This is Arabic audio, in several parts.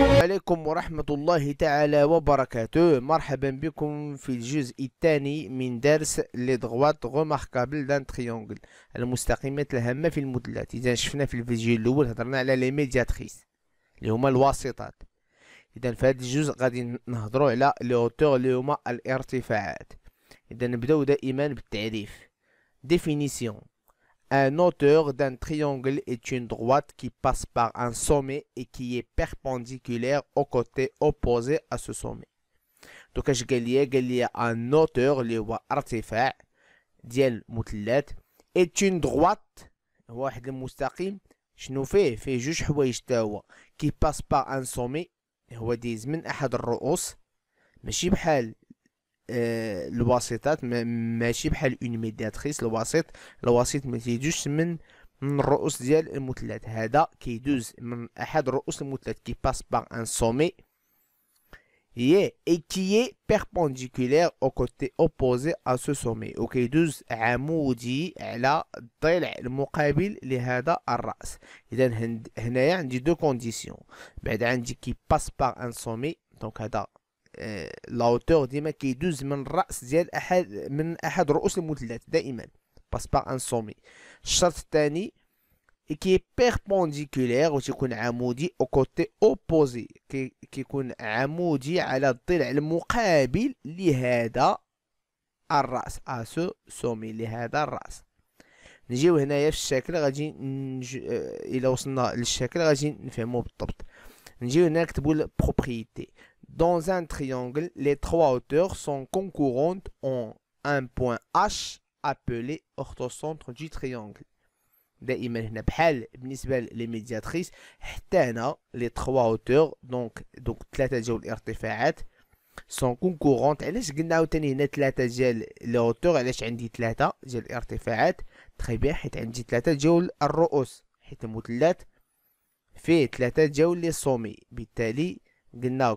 عليكم ورحمة الله تعالى وبركاته مرحبا بكم في الجزء الثاني من درس لي دغوات غوماركابل دان تريونغل المستقيمات الهامة في المثلث إذا شفنا في الفيديو الأول هضرنا على لي ميدياتريس اللي هما الواسطات إذا في هذا الجزء غادي نهضرو على لي هوتور اللي هما الارتفاعات إذا نبداو دائما بالتعريف ديفينيسيون Un hauteur d'un triangle est une droite qui passe par un sommet et qui est perpendiculaire au côté opposé à ce sommet. Donc, je vais un auteur, le artefact un est une droite واحد المستقيم شنو فيه فيه جوج حوايج تا هو كي باس با ان سومي آه، الوسيطات ماشي بحال اون ميدياتريس الوسيط الوسيط ما تيدوش من من الرؤوس ديال المثلث هذا كيدوز من احد رؤوس المثلث كي باس باغ ان سومي هي اي كي اي بيربونديكولير او كوتي اوبوزي ا سو سومي وكيدوز عمودي على الضلع المقابل لهذا الراس اذا هنايا عندي دو كونديسيون بعد عندي كي باس باغ ان سومي دونك هذا لاوتور آه، ديما كيدوز من الراس ديال احد من احد رؤوس المثلث دائما باس باغ ان سومي الشرط الثاني كي بيربونديكولير تيكون عمودي او كوتي اوبوزي كيكون عمودي على الضلع المقابل لهذا الراس اسو سومي لهذا الراس نجيو هنايا في الشكل غادي نج... آه، الى وصلنا للشكل غادي نفهمو بالضبط نجيو هنا نكتبو البروبريتي Dans un triangle, les trois hauteurs sont concurrentes en un point H appelé orthocentre du triangle. دائما هنا بحال بالنسبه للميدياتريس حتى هنا لي تخوا اوتور دونك دوك ثلاثه ديال الارتفاعات سون كونكورونت علاش قلنا عاوتاني هنا ثلاثه ديال لي اوتور علاش عندي ثلاثه ديال الارتفاعات تخي بيان حيت عندي ثلاثه ديال الرؤوس حيت المثلث فيه ثلاثه ديال لي سومي بالتالي قلنا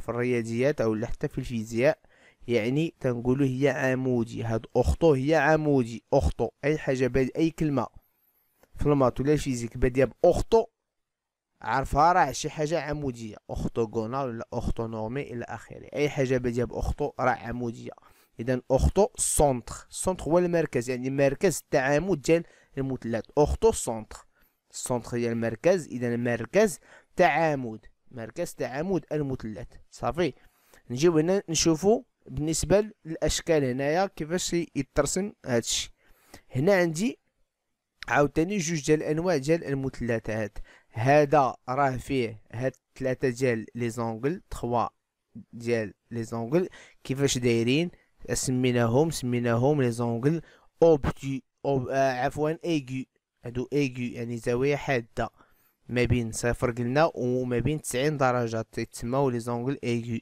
في الرياضيات او حتى في الفيزياء يعني تنقولوا هي عمودي هاد اخطو هي عمودي اخطو اي حاجه بعد اي كلمه في الماط ولا الفيزيك باديه باخطو عارفها راه شي حاجه عموديه اوكتوغونال ولا نورمي الى اخره اي حاجه باديه باخطو راه عموديه اذا اخطو سونتر سونتر هو المركز يعني مركز التعامد ديال المثلث اخطو سونتر سونتر هي المركز اذا المركز تعامد مركز تعامد المثلث صافي نجيو هنا نشوفو بالنسبه للاشكال هنايا كيفاش يترسم هادشي هنا عندي عاوتاني جوج ديال الانواع ديال المثلثات هذا راه فيه هاد ثلاثه ديال لي زونغل 3 ديال لي زونغل كيفاش دايرين سميناهم سميناهم لي زونغل اوبتي أوب... آه، عفوا ايغو هادو ايغو يعني زاويه حاده ما بين صفر قلنا وما بين تسعين درجة تتسماو لي زونغل ايغو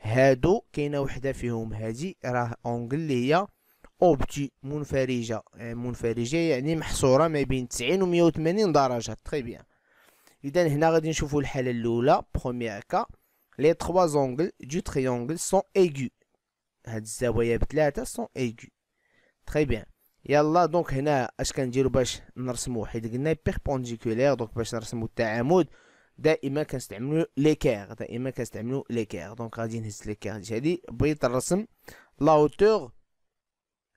هادو كاينه وحده فيهم هادي راه اونغل اللي هي اوبتي منفرجه آه، منفرجه يعني محصوره ما بين 90 و 180 درجه تري بيان اذا هنا غادي نشوفوا الحاله الاولى بروميير كا لي 3 زونغل دو تريونغل سون ايغو هاد الزوايا بثلاثه سون ايغو تري بيان يلا دونك هنا اش كنديرو باش نرسمو حيت قلنا بيربونديكولير دونك باش نرسمو التعامد دائما كنستعملو ليكير دائما كنستعملو ليكير دونك غادي نهز ليكير هادي بغيت الرسم لا هوتور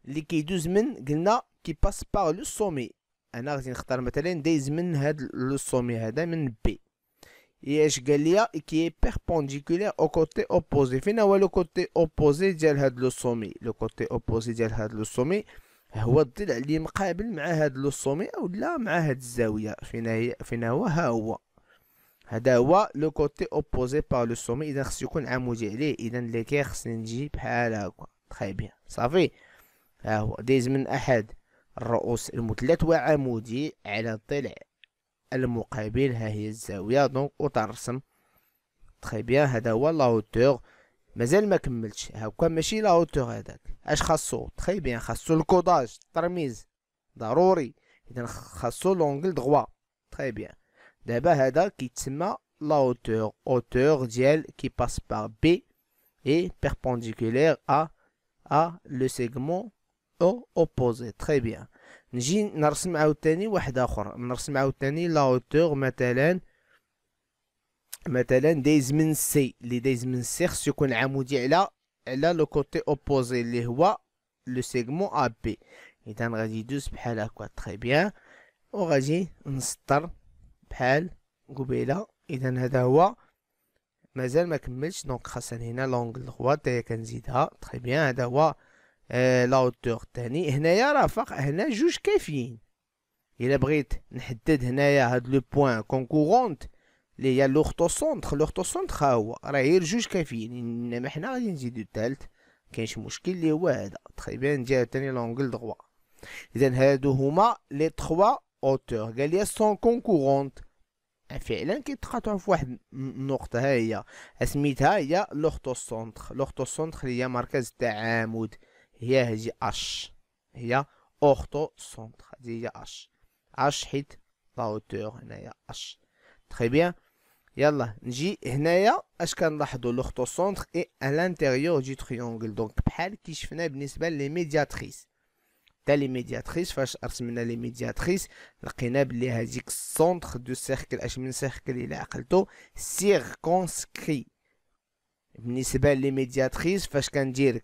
اللي كيدوز من قلنا كي باس بار لو سومي انا غادي نختار مثلا دايز من هاد لو سومي هذا من بي اش قال لي كي بيربونديكولير او كوتي اوبوزي فين هو لو كوتي اوبوزي ديال هاد لو سومي لو كوتي اوبوزي ديال هاد لو سومي هو الضلع اللي مقابل مع هاد لوسومي او لا مع هاد الزاويه فين هي فين هو ها هو هذا هو لو كوتي اوبوزي بار لو سومي اذا خصو يكون عمودي عليه اذا لي كي خصني نجي بحال هكا تخي بيان صافي ها هو دايز من احد الرؤوس المثلث وعمودي على الضلع المقابل ها هي الزاويه دونك وترسم تخي بيان هذا هو لا هوتور مازال ما كملتش هاكا ماشي اوتور هذاك اش خاصو تخي بيان خاصو الكوداج الترميز ضروري اذا خاصو لونغل دغوا تخي بيان دابا هذا كيتسمى لا اوتور ديال كي باس بار بي اي بيربونديكولير ا ا لو سيغمون او اوبوزي تخي بيان نجي نرسم عاوتاني واحد اخر نرسم عاوتاني اوتور مثلا مثلا دايز من سي اللي دايز من سي خصو يكون عمودي على على لو كوتي اوبوزي اللي هو لو سيغمون ا بي اذا غادي يدوز بحال هكا تري بيان وغادي نسطر بحال قبيله اذا هذا هو مازال ما كملش دونك خاصنا هنا لونغل دروات كنزيدها تري بيان هذا هو آه لاوتور الثاني هنايا راه فق هنا جوج كافيين الا بغيت نحدد هنايا هاد لو بوين كونكورونت اللي هي لوخطو سونتر لوخطو سونتر ها هو راه غير جوج كافيين انما حنا غادي نزيدو الثالث كاينش مشكل اللي هو هذا تقريبا جهه ثاني لونغل دغوا اذا هادو هما لي تخوا اوتور قال لي سون كونكورونت آه، فعلا كيتقاطعوا في واحد النقطه ها هي سميتها هي لوخطو سونتر لوخطو سونتر اللي هي مركز التعامد هي هي اش هي اورتو سونتر هذه هي اش اش حيت لا هنايا اش تري بيان يلا نجي هنايا اش كنلاحظوا لو خطو سونتر اي ا لانتيريور دي تريونغل دونك بحال كي شفنا بالنسبه لي ميدياتريس حتى لي ميدياتريس فاش رسمنا لي ميدياتريس لقينا بلي هذيك سونتر دو سيركل اش من سيركل الى عقلتو سيركونسكري بالنسبه لي ميدياتريس فاش كندير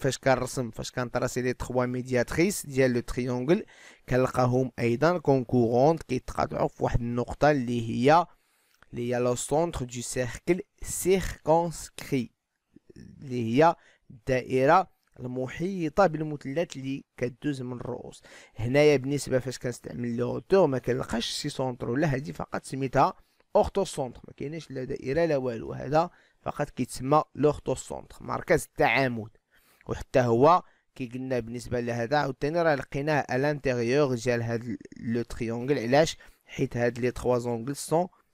فاش كنرسم فاش كنطراسي لي 3 ميدياتريس ديال لو تريونغل كنلقاهم ايضا كونكورونت كيتقاطعوا في واحد النقطه اللي هي اللي هي لو سونتر دو سيركل سيركونسكري اللي هي الدائره المحيطه بالمثلث اللي كدوز من الرؤوس هنايا بالنسبه فاش كنستعمل لو ما كنلقاش سي سونتر ولا هادي فقط سميتها اورتو سونتر ما لا دائره لا والو هذا فقط كيتسمى لورتو سونتر مركز التعامد وحتى هو كي قلنا بالنسبه لهذا عاوتاني راه لقيناه الانتيريور ديال هاد لو تريونغل علاش حيت هاد لي تخوا زونغل سون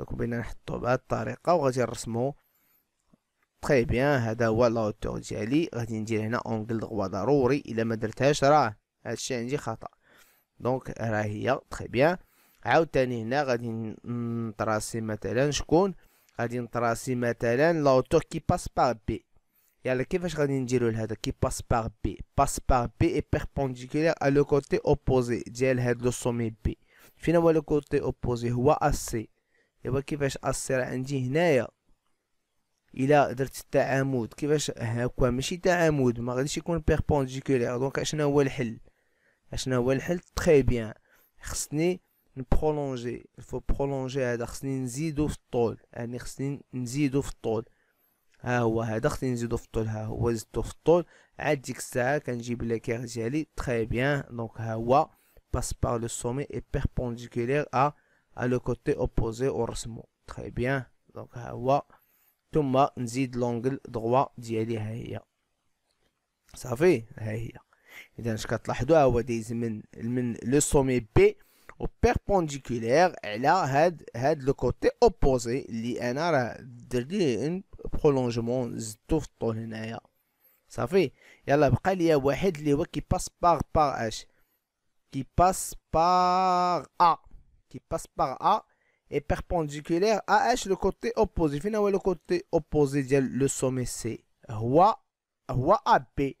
دونك بغينا نحطو بهاد الطريقه وغادي نرسمو تخي طيب، بيان هذا هو لاوتور ديالي غادي ندير هنا اونجل دغوا ضروري الا ما درتهاش راه هادشي عندي خطا دونك راه هي تخي طيب، بيان عاوتاني هنا غادي نطراسي مثلا شكون غادي نطراسي مثلا لاوتور كي باس بار بي يلا كيفاش غادي نديرو لهذا كي باس بار بي باس بار بي اي بيربونديكولير على لو كوتي اوبوزي ديال هاد لو سومي بي فين هو لو كوتي اوبوزي هو سي ايوا كيفاش الصراع عندي هنايا الا درت التعامد كيفاش هاكا ماشي تعامد ما غاديش يكون بيربونديكولير دونك اشنا هو الحل اشنا هو الحل تري بيان خصني نبرولونجي الفو برولونجي هذا خصني نزيدو في الطول يعني خصني نزيدو في الطول ها هو هذا خصني نزيدو في الطول ها هو زدتو في الطول عاد ديك الساعه كنجيب لاكير ديالي تري بيان دونك ها هو باس بار لو سومي اي بيربونديكولير ا à le côté opposé au rassemblement. Très bien. Donc, Hawa, Tumma, dit l'angle droit, Diali, Haya. Ça fait, Haya. Et donc, je vais vous Hadoua, Hawa, des le sommet B au perpendiculaire, et la had, le côté opposé, y a un prolongement, Zdouf, Tolinaya. Ça fait, il y a la Wahed, qui passe par, par H, qui passe par A. qui passe par A est perpendiculaire à H le côté opposé Finalement, le côté opposé ديال le sommet C هو هو AB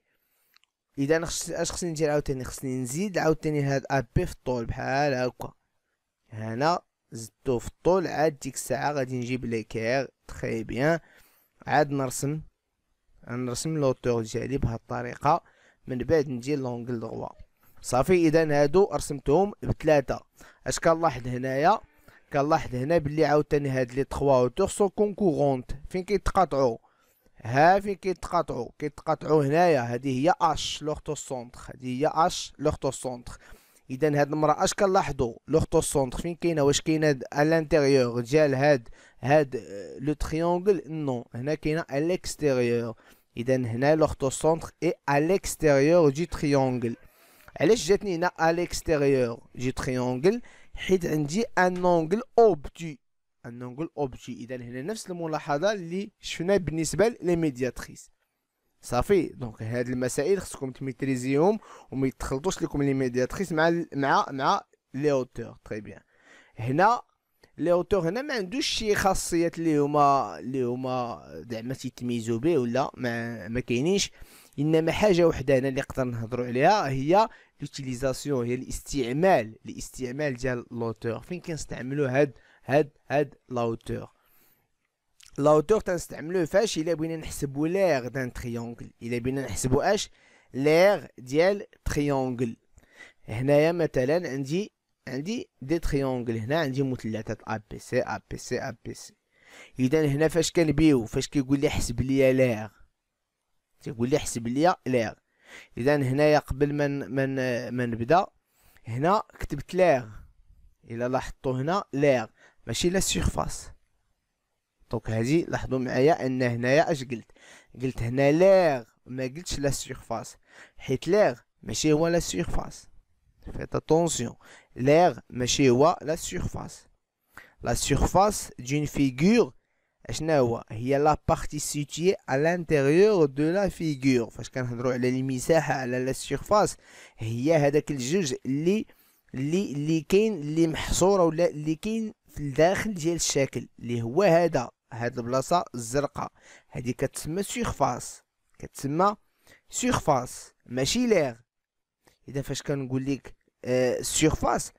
اذا اش خصني ندير عاوتاني خصني نزيد عاوتاني هاد AB في الطول بحال هكا هنا زدتو في الطول عاد ديك الساعه غادي نجيب ليكير تخي بيان عاد نرسم نرسم لوتور ديالي بهاد الطريقه من بعد ندير لونغل دغوا صافي اذا هادو رسمتهم بثلاثه اش كنلاحظ هنايا كنلاحظ هنا بلي عاوتاني هاد لي تخوا اوتور سو كونكورونت فين كيتقاطعو ها فين كيتقاطعو كيتقاطعو هنايا هادي هي اش لوغتو سونتر هادي هي اش لوغتو سونتر اذا هاد المراه اش كنلاحظوا لوغتو سونتر فين كاينه واش كاينه ا ديال هاد هاد آه، لو تريونغل نو هنا كاينه ا اذا هنا لوغتو سونتر اي ا دي تريونغل علاش جاتني هنا ا ليكستيريور جي تريونغل حيت عندي ان اونغل اوبتي ان اونغل اوبتي اذا هنا نفس الملاحظه اللي شفنا بالنسبه لي ميدياتريس صافي دونك هاد المسائل خصكم تميتريزيهم وما يتخلطوش لكم لي ميدياتريس مع مع مع لي اوتور تري بيان هنا لي اوتور هنا ما عندوش شي خاصيات اللي هما اللي هما زعما تيتميزو به ولا ما ما كاينينش انما حاجه وحده انا اللي نقدر نهضروا عليها هي لوتيليزاسيون هي الاستعمال الاستعمال ديال لوتور فين كنستعملوا هاد هاد هاد لوتور لوتور تنستعملوه فاش الا بغينا نحسبوا لير دان تريونغل الا بغينا نحسبوا اش لير ديال تريونغل هنايا مثلا عندي عندي دي تريونغل هنا عندي مثلثات ا بي سي ا بي سي ا بي سي اذا هنا فاش كنبيو فاش كيقول لي حسب لي لير تيقول لي حسب ليا لير اذا هنايا قبل ما من ما نبدا هنا كتبت لير الا لاحظتو هنا لير ماشي لا سيرفاس دونك هذه لاحظوا معايا ان هنايا اش قلت قلت هنا لير ما قلتش لا سيرفاس حيت لير ماشي هو لا سيرفاس فيت اتونسيون لير ماشي هو لا سيرفاس لا سيرفاس دون فيغور شناهو هي لا بارتي سيتي على انتيريور دو لا فيغور فاش كنهضروا على المساحه على لا سيرفاس هي هذاك الجزء اللي اللي اللي كاين اللي محصوره ولا اللي كاين في الداخل ديال الشكل اللي هو هذا هاد البلاصه الزرقاء هذه كتسمى سيرفاس كتسمى سيرفاس ماشي لير اذا فاش كنقول لك سيرفاس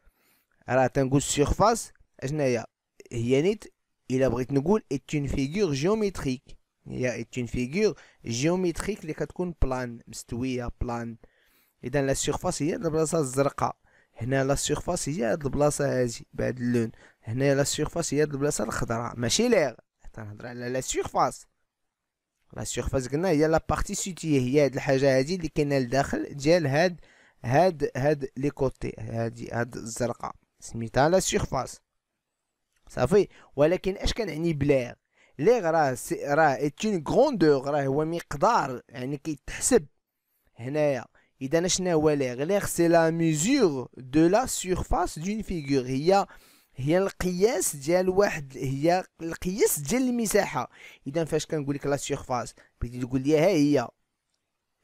آه، راه تنقول سيرفاس اشناهي هي نيت الى بغيت نقول ات اون فيغور جيومتريك هي ات اون فيغور جيومتريك اللي كتكون بلان مستويه بلان اذا لا سيرفاس هي هاد البلاصه الزرقاء هنا لا سيرفاس هي هاد البلاصه هادي بهاد اللون هنا لا سيرفاس هي هاد البلاصه الخضراء ماشي لير حتى نهضر على لا سيرفاس لا سيرفاس قلنا هي لا بارتي سوتي هي هاد الحاجه هادي اللي كاينه لداخل ديال هاد هاد هاد لي كوتي هادي هاد الزرقاء سميتها لا سيرفاس صافي ولكن اش كنعني بلاغ ليغ راه راه اتون غروندور راه هو مقدار يعني كيتحسب هنايا اذا شنو هو ليغ ليغ سي لا ميزور دو لا سيرفاس دون فيغور هي هي القياس ديال واحد هي القياس ديال المساحه اذا فاش كنقول لك لا سيرفاس بغيتي تقول لي ها هي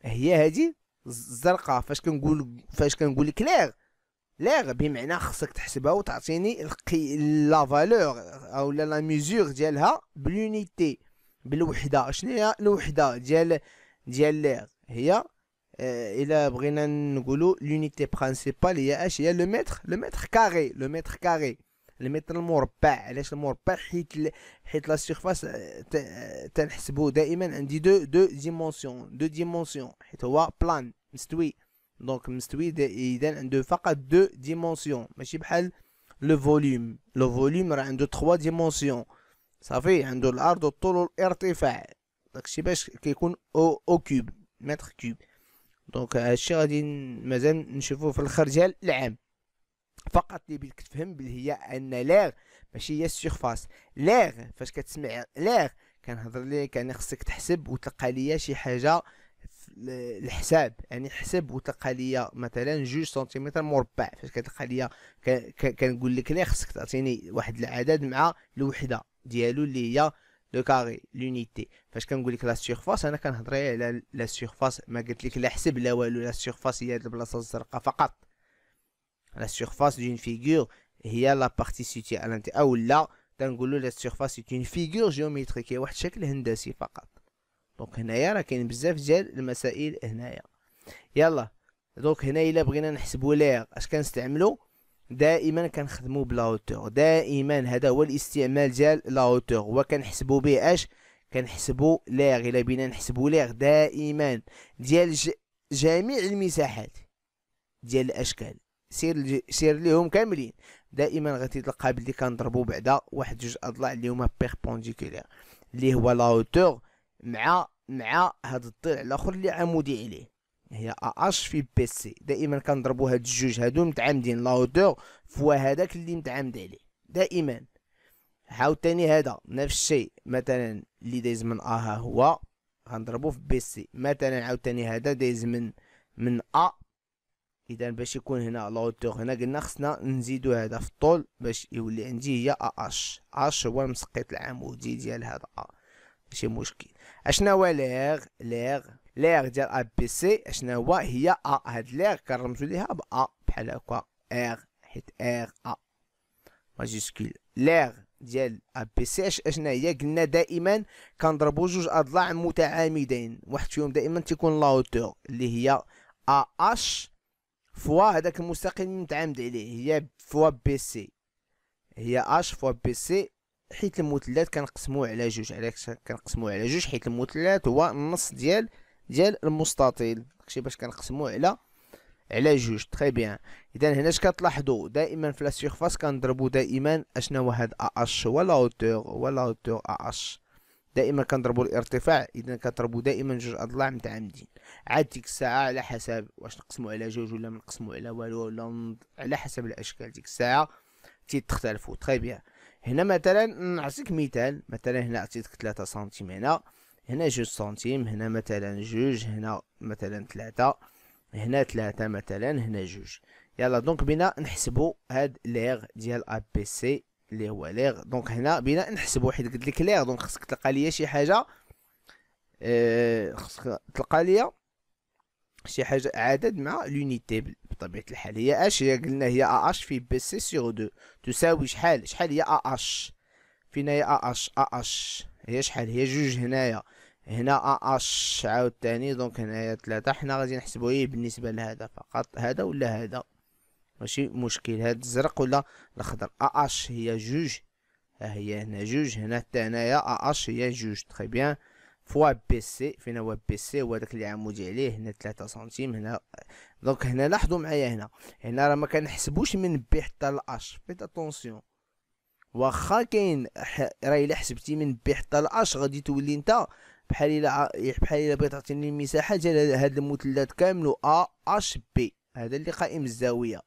هي هادي الزرقاء فاش كنقول فاش كنقول لك ليغ لاغ بمعنى خصك تحسبها وتعطيني القي لا فالور او لا ميزور ديالها بلونيتي بالوحده شنو هي الوحده ديال ديال لاغ هي آه، الى بغينا نقولوا لونيتي برينسيبال هي اش هي لو متر لو متر كاري لو متر كاري المتر المربع علاش المربع حيت حيت لا سيرفاس آه، آه، تنحسبو دائما عندي دو دو ديمونسيون دو ديمونسيون حيت هو بلان مستوي دونك مستوي اذا عنده فقط دو ديمونسيون ماشي بحال لو فوليوم لو فوليوم راه عنده تخوا ديمونسيون صافي عنده العرض والطول والارتفاع داكشي باش كيكون او او كوب متر كوب دونك هادشي غادي مازال نشوفوه في الاخر ديال العام فقط اللي بدك تفهم بلي هي ان ليغ ماشي هي السيرفاس ليغ فاش كتسمع ليغ كنهضر ليك يعني خصك تحسب وتلقى ليا شي حاجه الحساب يعني حسب وتلقى ليا مثلا جوج سنتيمتر مربع فاش كتلقى ليا كنقول لك لي خصك تعطيني واحد العدد مع الوحده ديالو اللي هي لو كاري لونيتي فاش كنقول لك لا سيرفاس انا كنهضر على لا سيرفاس ما قلت لك لا حسب لا والو لا سيرفاس هي البلاصه الزرقاء فقط لا سيرفاس دون فيغور هي لا بارتي سيتي او لا تنقولوا لا سيرفاس سي اون فيغور جيوميتريك هي واحد الشكل هندسي فقط دونك هنايا راه كاين بزاف ديال المسائل هنايا يلا دونك هنا الا بغينا نحسبوا ليغ اش كنستعملو دائما كنخدمو بلا هوتور دائما هذا هو الاستعمال ديال لا هوتور وكنحسبو به اش كنحسبو ليغ الا بينا نحسبو ليغ دائما ديال ج... جميع المساحات ديال الاشكال سير سير ليهم كاملين دائما غادي تلقى بلي كنضربو بعدا واحد جوج اضلاع اللي هما بيربونديكولير اللي هو لا هوتور مع مع هاد الضلع الاخر اللي عمودي عليه هي اش في بي سي دائما كنضربوا هاد الجوج هادو متعامدين لاودور فوا هذاك اللي متعامد عليه دائما عاوتاني هذا نفس الشيء مثلا اللي دايز من ا ها هو غنضربو في بي سي مثلا عاوتاني هذا دايز من من ا اذا باش يكون هنا لاودور هنا قلنا خصنا نزيدو هذا في الطول باش يولي عندي هي ا اش اش هو المسقيط العمودي ديال هذا ا ماشي مشكل اشنا هو ليغ ليغ ليغ ديال ا بي سي اشنا هو هي ا هاد ليغ كنرمزو ليها ب ا بحال هكا ار حيت ار ا ماجيسكيل ليغ ديال ا بي سي اشنا هي قلنا دائما كنضربو جوج اضلاع متعامدين واحد فيهم دائما تيكون لاوتور اللي هي ا اش فوا هذاك المستقيم متعامد عليه هي فوا بي سي هي اش فوا بي سي حيت المثلث كنقسموه على جوج علاش كنقسموه على جوج حيت المثلث هو النص ديال ديال المستطيل داكشي باش كنقسموه على على جوج تري بيان اذا هنا اش كتلاحظوا دائما في لا سيرفاس كنضربوا دائما اشنو هو هاد ا اش هو لا هوتور هو لا هوتور ا اش دائما كنضربوا الارتفاع اذا كنضربوا دائما جوج اضلاع متعامدين عاد ديك الساعه على حسب واش نقسموا على جوج ولا ما نقسموا على والو ولا على حسب الاشكال ديك الساعه تيتختلفوا تري بيان هنا مثلا نعطيك مثال مثلا هنا عطيتك 3 سنتيم هنا هنا جوج سنتيم هنا مثلا جوج هنا مثلا 3 هنا 3 مثلا هنا جوج يلا دونك بينا نحسبوا هاد ليغ ديال ا بي سي اللي هو ليغ دونك هنا بينا نحسبوا حيت قلت لك ليغ دونك خصك تلقى ليا شي حاجه أه خصك تلقى ليا شي حاجه عدد مع لونيتي بطبيعه الحال هي اش هي قلنا هي ا اش في بي سي سيغ دو تساوي شحال شحال هي ا اش فين هي ا اش ا اش هي شحال هي جوج هنايا هنا ا اش عاوتاني دونك هنايا ثلاثة حنا غادي نحسبو ايه بالنسبه لهذا فقط هذا ولا هذا ماشي مشكل هذا الزرق ولا الاخضر ا اش هي جوج ها هي هنا جوج هنا حتى هنايا ا اش هي جوج تخي بيان فوا بي سي فينا هو بي سي هو داك اللي عمودي عليه هنا 3 سنتيم هنا دونك هنا لاحظوا معايا هنا هنا راه ما كنحسبوش من بي حتى لاش في اتونسيون واخا كاين راه الا حسبتي من بي حتى لاش غادي تولي انت بحال الا بحال الا بغيت تعطيني المساحه ديال هاد المثلث كامل ا اش بي هذا اللي قائم الزاويه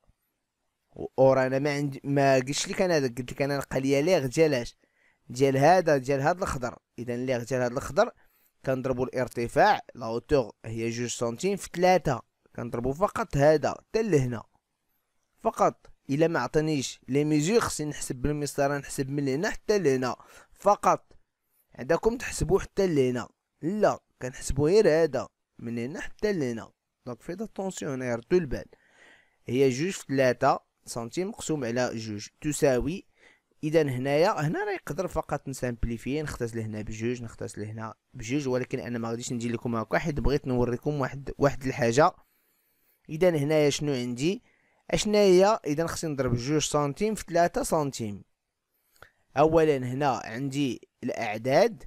و انا ما عندي ما قلتش لك انا قلت لك انا نلقى ليغ ديال ديالاش ديال هذا ديال هاد الخضر اذا ليغ ديال هاد الخضر كنضربوا الارتفاع لا هوتور هي جوج سنتيم في ثلاثة كنضربوا فقط هذا حتى لهنا فقط الا ما عطانيش لي ميزور خصني نحسب بالمسطره نحسب من هنا حتى لهنا فقط عندكم تحسبوا حتى لهنا لا كنحسبوا غير هذا من هنا حتى لهنا دونك في الطونسيونير طول البال هي جوج في ثلاثة سنتيم مقسوم على جوج تساوي اذا هنايا هنا راه يقدر فقط نسامبليفي نختزل هنا بجوج نختزل هنا بجوج ولكن انا ما غاديش ندير لكم هكا حيت بغيت نوريكم واحد واحد الحاجه اذا هنايا شنو عندي اشناهي اذا خصني نضرب جوج سنتيم في ثلاثة سنتيم اولا هنا عندي الاعداد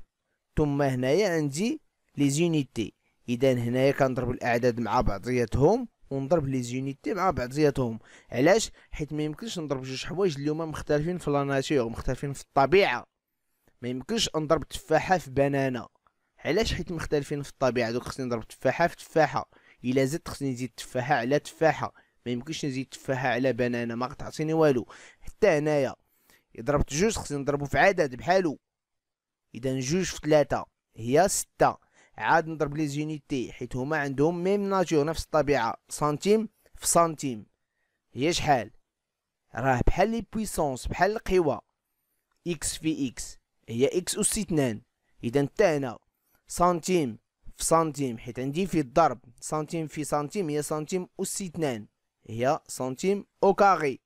ثم هنايا عندي لي زونيتي اذا هنايا كنضرب الاعداد مع بعضياتهم ونضرب لي زونيتي مع بعضياتهم علاش حيت ما يمكنش نضرب جوج حوايج اللي هما مختلفين في لا ناتور مختلفين في الطبيعه ما يمكنش نضرب تفاحه في بنانه علاش حيت مختلفين في الطبيعه دوك خصني نضرب تفاحه في تفاحه الا زدت خصني نزيد تفاحه على تفاحه ما يمكنش نزيد تفاحه على بنانه ما غتعطيني والو حتى هنايا ضربت جوج خصني نضربو في عدد بحالو اذا جوج في ثلاثه هي سته عاد نضرب لي زونيتي حيت هما عندهم ميم ناتور نفس الطبيعه سنتيم في سنتيم هي شحال راه بحال لي بويسونس بحال القوى اكس في اكس هي اكس اس اثنان اذا حتى هنا سنتيم في سنتيم حيت عندي في الضرب سنتيم في سنتيم هي سنتيم اس اثنان هي سنتيم او كاري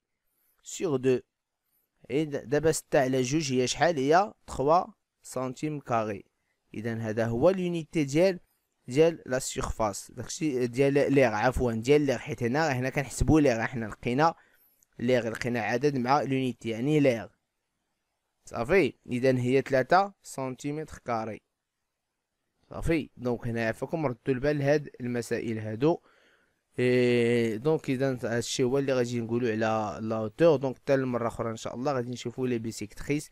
سيغ دو دابا ستة على جوج هي شحال هي تخوا سنتيم كاري اذا هذا هو اليونيتي ديال ديال لا سيرفاس داكشي ديال ليغ عفوا ديال ليغ حيت هنا هنا كنحسبوا ليغ حنا لقينا ليغ لقينا عدد مع لونيتي يعني ليغ صافي اذا هي 3 سنتيمتر كاري صافي دونك هنا عفاكم ردوا البال لهاد المسائل هادو إيه دونك اذا هادشي هو اللي غادي نقولوا على لا دونك حتى المره اخرى ان شاء الله غادي نشوفوا لي بيسيكتريس